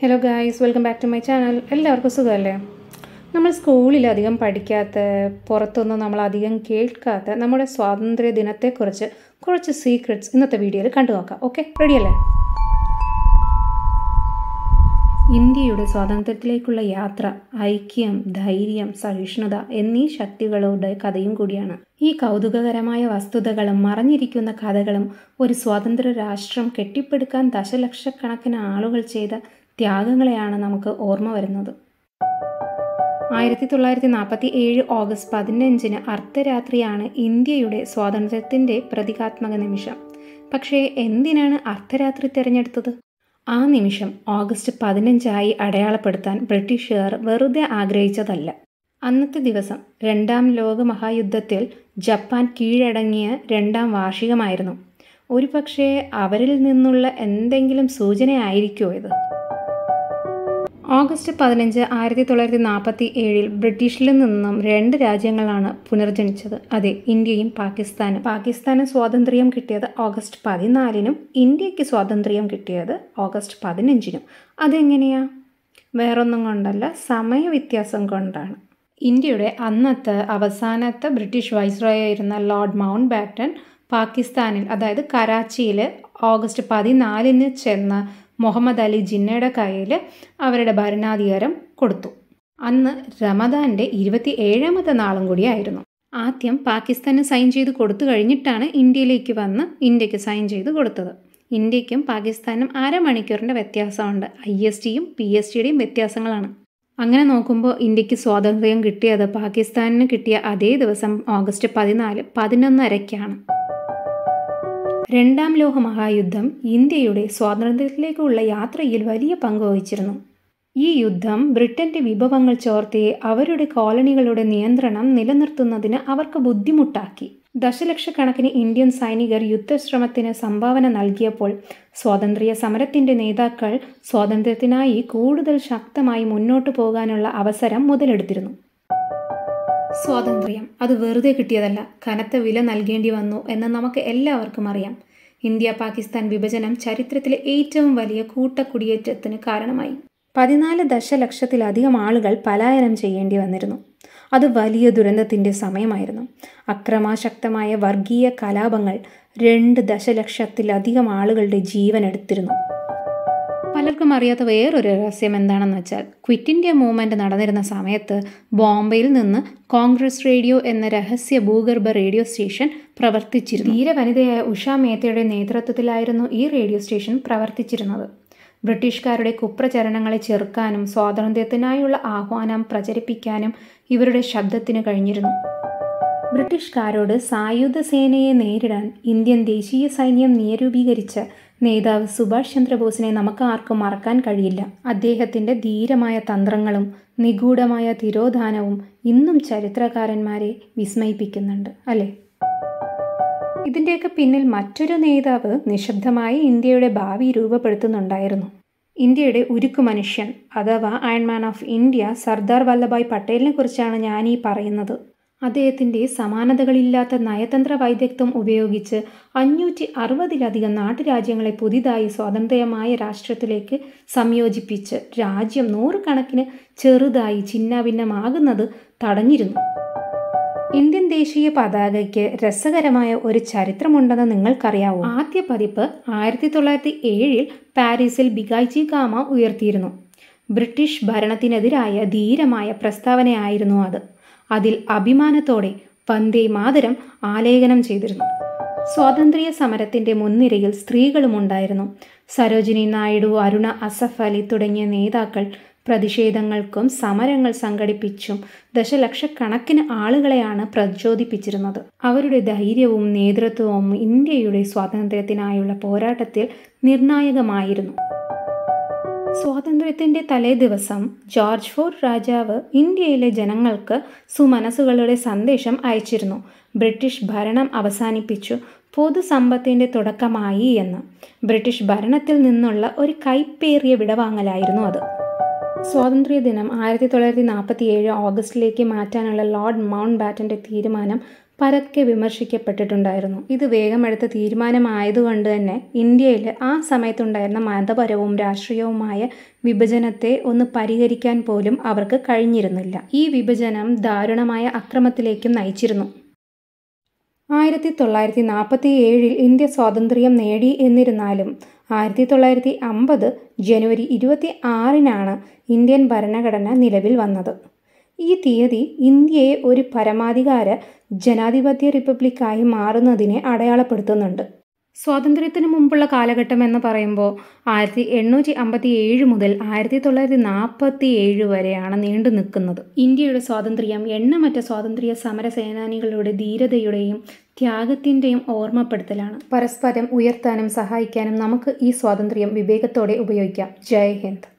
hello guys welcome back to my channel എല്ലാവർക്കും സുഖമല്ലേ നമ്മൾ സ്കൂളിൽ അധികം പഠിക്കാത്ത പുറത്തൊന്നും നമ്മൾ അധികം കേൾക്കാത്ത നമ്മുടെ സ്വാതന്ത്ര്യ ദിനത്തെക്കുറിച്ച് കുറച്ച് സീക്രട്സ് ഇന്നത്തെ വീഡിയോയിൽ കണ്ടു നോക്കാം ഓക്കെ റെഡിയല്ലേ ഇന്ത്യയുടെ സ്വാതന്ത്ര്യത്തിലേക്കുള്ള യാത്ര ഐക്യം ധൈര്യം സഹിഷ്ണുത എന്നീ ശക്തികളുടെ കഥയും കൂടിയാണ് ഈ കൗതുകകരമായ വസ്തുതകളും മറഞ്ഞിരിക്കുന്ന കഥകളും ഒരു സ്വാതന്ത്ര്യ രാഷ്ട്രം കെട്ടിപ്പടുക്കാൻ ദശലക്ഷക്കണക്കിന് ആളുകൾ ചെയ്ത ത്യാഗങ്ങളെയാണ് നമുക്ക് ഓർമ്മ വരുന്നത് ആയിരത്തി തൊള്ളായിരത്തി നാൽപ്പത്തി ഏഴ് ഓഗസ്റ്റ് പതിനഞ്ചിന് അർദ്ധരാത്രിയാണ് ഇന്ത്യയുടെ സ്വാതന്ത്ര്യത്തിൻ്റെ പ്രതീകാത്മക നിമിഷം പക്ഷേ എന്തിനാണ് അർദ്ധരാത്രി തിരഞ്ഞെടുത്തത് ആ നിമിഷം ഓഗസ്റ്റ് പതിനഞ്ചായി അടയാളപ്പെടുത്താൻ ബ്രിട്ടീഷുകാർ വെറുതെ ആഗ്രഹിച്ചതല്ല അന്നത്തെ ദിവസം രണ്ടാം ലോക മഹായുദ്ധത്തിൽ ജപ്പാൻ കീഴടങ്ങിയ രണ്ടാം വാർഷികമായിരുന്നു ഒരുപക്ഷേ അവരിൽ നിന്നുള്ള എന്തെങ്കിലും സൂചനയായിരിക്കുമോ ഇത് ഓഗസ്റ്റ് പതിനഞ്ച് ആയിരത്തി തൊള്ളായിരത്തി നാൽപ്പത്തി ഏഴിൽ ബ്രിട്ടീഷിൽ നിന്നും രണ്ട് രാജ്യങ്ങളാണ് പുനർജനിച്ചത് അതെ ഇന്ത്യയും പാകിസ്ഥാനും പാകിസ്ഥാന് സ്വാതന്ത്ര്യം കിട്ടിയത് ഓഗസ്റ്റ് പതിനാലിനും ഇന്ത്യക്ക് സ്വാതന്ത്ര്യം കിട്ടിയത് ഓഗസ്റ്റ് പതിനഞ്ചിനും അതെങ്ങനെയാ വേറൊന്നും കൊണ്ടല്ല സമയവ്യത്യാസം കൊണ്ടാണ് ഇന്ത്യയുടെ അന്നത്തെ അവസാനത്തെ ബ്രിട്ടീഷ് വൈസ്രോയ ആയിരുന്ന ലോർഡ് മൗണ്ട് ബാറ്റൺ പാകിസ്ഥാനിൽ അതായത് കറാച്ചിയിൽ ഓഗസ്റ്റ് പതിനാലിന് ചെന്ന മുഹമ്മദ് അലി ജിന്നയുടെ കയ്യിൽ അവരുടെ ഭരണാധികാരം കൊടുത്തു അന്ന് റമദാൻ്റെ ഇരുപത്തി ഏഴാമത്തെ നാളും കൂടിയായിരുന്നു ആദ്യം പാകിസ്ഥാന് സൈൻ ചെയ്ത് കൊടുത്തു കഴിഞ്ഞിട്ടാണ് ഇന്ത്യയിലേക്ക് വന്ന് ഇന്ത്യക്ക് സൈൻ ചെയ്ത് കൊടുത്തത് ഇന്ത്യക്കും പാകിസ്ഥാനും അരമണിക്കൂറിൻ്റെ വ്യത്യാസമുണ്ട് ഐ എസ് ടിയും പി എസ് ടിയുടെയും വ്യത്യാസങ്ങളാണ് അങ്ങനെ നോക്കുമ്പോൾ ഇന്ത്യക്ക് സ്വാതന്ത്ര്യം കിട്ടിയത് പാകിസ്ഥാനിന് കിട്ടിയ അതേ ദിവസം ഓഗസ്റ്റ് പതിനാല് പതിനൊന്നരയ്ക്കാണ് രണ്ടാം ലോക മഹായുദ്ധം ഇന്ത്യയുടെ സ്വാതന്ത്ര്യത്തിലേക്കുള്ള യാത്രയിൽ വലിയ പങ്ക് വഹിച്ചിരുന്നു ഈ യുദ്ധം ബ്രിട്ടന്റെ വിഭവങ്ങൾ ചോർത്തി അവരുടെ കോളനികളുടെ നിയന്ത്രണം നിലനിർത്തുന്നതിന് അവർക്ക് ബുദ്ധിമുട്ടാക്കി ദശലക്ഷക്കണക്കിന് ഇന്ത്യൻ സൈനികർ യുദ്ധശ്രമത്തിന് സംഭാവന നൽകിയപ്പോൾ സ്വാതന്ത്ര്യ സമരത്തിന്റെ നേതാക്കൾ സ്വാതന്ത്ര്യത്തിനായി കൂടുതൽ ശക്തമായി മുന്നോട്ടു പോകാനുള്ള അവസരം മുതലെടുത്തിരുന്നു സ്വാതന്ത്ര്യം അത് വെറുതെ കിട്ടിയതല്ല കനത്ത വില നൽകേണ്ടി വന്നു എന്ന് നമുക്ക് എല്ലാവർക്കും അറിയാം ഇന്ത്യ പാകിസ്ഥാൻ വിഭജനം ചരിത്രത്തിലെ ഏറ്റവും വലിയ കൂട്ടക്കുടിയേറ്റത്തിന് കാരണമായി പതിനാല് ദശലക്ഷത്തിലധികം ആളുകൾ പലായനം ചെയ്യേണ്ടി വന്നിരുന്നു അത് വലിയ ദുരന്തത്തിൻ്റെ സമയമായിരുന്നു അക്രമാശക്തമായ വർഗീയ കലാപങ്ങൾ രണ്ട് ദശലക്ഷത്തിലധികം ആളുകളുടെ ജീവൻ എടുത്തിരുന്നു പലർക്കും അറിയാത്ത വേറൊരു രഹസ്യം എന്താണെന്ന് വെച്ചാൽ ക്വിറ്റ് ഇന്ത്യ മൂവ്മെൻറ്റ് നടന്നിരുന്ന സമയത്ത് ബോംബെയിൽ നിന്ന് കോൺഗ്രസ് റേഡിയോ എന്ന രഹസ്യ ഭൂഗർഭ റേഡിയോ സ്റ്റേഷൻ പ്രവർത്തിച്ചിരുന്നു ധീര വനിതയായ ഉഷ മേത്തയുടെ നേതൃത്വത്തിലായിരുന്നു ഈ റേഡിയോ സ്റ്റേഷൻ പ്രവർത്തിച്ചിരുന്നത് ബ്രിട്ടീഷുകാരുടെ കുപ്രചരണങ്ങളെ ചെറുക്കാനും സ്വാതന്ത്ര്യത്തിനായുള്ള ആഹ്വാനം പ്രചരിപ്പിക്കാനും ഇവരുടെ ശബ്ദത്തിന് കഴിഞ്ഞിരുന്നു ബ്രിട്ടീഷുകാരോട് സായുധ സേനയെ നേരിടാൻ ഇന്ത്യൻ ദേശീയ സൈന്യം നിയരൂപീകരിച്ച നേതാവ് സുഭാഷ് ചന്ദ്രബോസിനെ നമുക്ക് ആർക്കും മറക്കാൻ കഴിയില്ല അദ്ദേഹത്തിൻ്റെ ധീരമായ തന്ത്രങ്ങളും നിഗൂഢമായ തിരോധാനവും ഇന്നും ചരിത്രകാരന്മാരെ വിസ്മയിപ്പിക്കുന്നുണ്ട് അല്ലേ ഇതിൻ്റെയൊക്കെ പിന്നിൽ മറ്റൊരു നേതാവ് നിശബ്ദമായി ഇന്ത്യയുടെ ഭാവി രൂപപ്പെടുത്തുന്നുണ്ടായിരുന്നു ഇന്ത്യയുടെ ഉരുക്കു മനുഷ്യൻ അഥവാ ironman of India Sardar Vallabhbhai പട്ടേലിനെ കുറിച്ചാണ് ഞാൻ ഈ പറയുന്നത് അദ്ദേഹത്തിൻ്റെ സമാനതകളില്ലാത്ത നയതന്ത്ര വൈദഗ്ധ്യം ഉപയോഗിച്ച് അഞ്ഞൂറ്റി അറുപതിലധികം നാട്ടുരാജ്യങ്ങളെ പുതിയതായി സ്വാതന്ത്ര്യമായ രാഷ്ട്രത്തിലേക്ക് സംയോജിപ്പിച്ച് രാജ്യം നൂറുകണക്കിന് ചെറുതായി ഛിന്നാഭിന്നമാകുന്നത് തടഞ്ഞിരുന്നു ഇന്ത്യൻ ദേശീയ പതാകയ്ക്ക് രസകരമായ ഒരു ചരിത്രമുണ്ടെന്ന് നിങ്ങൾക്കറിയാവൂ ആദ്യ പതിപ്പ് ആയിരത്തി തൊള്ളായിരത്തി ഏഴിൽ പാരീസിൽ ബിഗായ്ജി കാമ ഉയർത്തിയിരുന്നു ബ്രിട്ടീഷ് ഭരണത്തിനെതിരായ ധീരമായ പ്രസ്താവനയായിരുന്നു അത് അതിൽ അഭിമാനത്തോടെ വന്ദേ മാതരം ആലേഖനം ചെയ്തിരുന്നു സ്വാതന്ത്ര്യ സമരത്തിന്റെ മുൻനിരയിൽ സ്ത്രീകളും ഉണ്ടായിരുന്നു സരോജിനി നായിഡു അരുണ അസഫ് അലി തുടങ്ങിയ നേതാക്കൾ പ്രതിഷേധങ്ങൾക്കും സമരങ്ങൾ സംഘടിപ്പിച്ചും ദശലക്ഷക്കണക്കിന് ആളുകളെയാണ് പ്രചോദിപ്പിച്ചിരുന്നത് അവരുടെ ധൈര്യവും നേതൃത്വവും ഇന്ത്യയുടെ സ്വാതന്ത്ര്യത്തിനായുള്ള പോരാട്ടത്തിൽ നിർണായകമായിരുന്നു സ്വാതന്ത്ര്യത്തിന്റെ തലേ ദിവസം ജോർജ് ഫോർഡ് രാജാവ് ഇന്ത്യയിലെ ജനങ്ങൾക്ക് സുമനസുകളുടെ സന്ദേശം അയച്ചിരുന്നു ബ്രിട്ടീഷ് ഭരണം അവസാനിപ്പിച്ചു പൊതുസമ്പത്തിൻ്റെ തുടക്കമായി എന്ന് ബ്രിട്ടീഷ് ഭരണത്തിൽ നിന്നുള്ള ഒരു കൈപ്പേറിയ വിടവാങ്ങലായിരുന്നു അത് സ്വാതന്ത്ര്യ ദിനം ആയിരത്തി തൊള്ളായിരത്തി നാൽപ്പത്തി ഏഴ് ഓഗസ്റ്റിലേക്ക് മാറ്റാനുള്ള ലോർഡ് മൗണ്ട് ബാറ്റൻ്റെ തീരുമാനം പരക്കെ വിമർശിക്കപ്പെട്ടിട്ടുണ്ടായിരുന്നു ഇത് വേഗമെടുത്ത തീരുമാനമായതുകൊണ്ട് തന്നെ ഇന്ത്യയിൽ ആ സമയത്തുണ്ടായിരുന്ന മതപരവും രാഷ്ട്രീയവുമായ വിഭജനത്തെ ഒന്ന് പരിഹരിക്കാൻ പോലും അവർക്ക് കഴിഞ്ഞിരുന്നില്ല ഈ വിഭജനം ദാരുണമായ അക്രമത്തിലേക്കും നയിച്ചിരുന്നു ആയിരത്തി തൊള്ളായിരത്തി നാൽപ്പത്തി ഏഴിൽ ഇന്ത്യ സ്വാതന്ത്ര്യം നേടി എന്നിരുന്നാലും ആയിരത്തി തൊള്ളായിരത്തി അമ്പത് ജനുവരി ഇരുപത്തി ആറിനാണ് ഇന്ത്യൻ ഭരണഘടന നിലവിൽ വന്നത് ഈ തീയതി ഇന്ത്യയെ ഒരു പരമാധികാര ജനാധിപത്യ റിപ്പബ്ലിക്കായി മാറുന്നതിനെ അടയാളപ്പെടുത്തുന്നുണ്ട് സ്വാതന്ത്ര്യത്തിന് മുമ്പുള്ള കാലഘട്ടം എന്ന് പറയുമ്പോൾ ആയിരത്തി എണ്ണൂറ്റി അമ്പത്തി ഏഴ് മുതൽ ആയിരത്തി തൊള്ളായിരത്തി നാൽപ്പത്തി ഏഴ് വരെയാണ് നീണ്ടു നിൽക്കുന്നത് ഇന്ത്യയുടെ സ്വാതന്ത്ര്യം എണ്ണമറ്റ സ്വാതന്ത്ര്യ സമര സേനാനികളുടെ ധീരതയുടെയും ത്യാഗത്തിൻ്റെയും ഓർമ്മപ്പെടുത്തലാണ് പരസ്പരം ഉയർത്താനും സഹായിക്കാനും നമുക്ക് ഈ സ്വാതന്ത്ര്യം വിവേകത്തോടെ ഉപയോഗിക്കാം ജയ് ഹിന്ദ്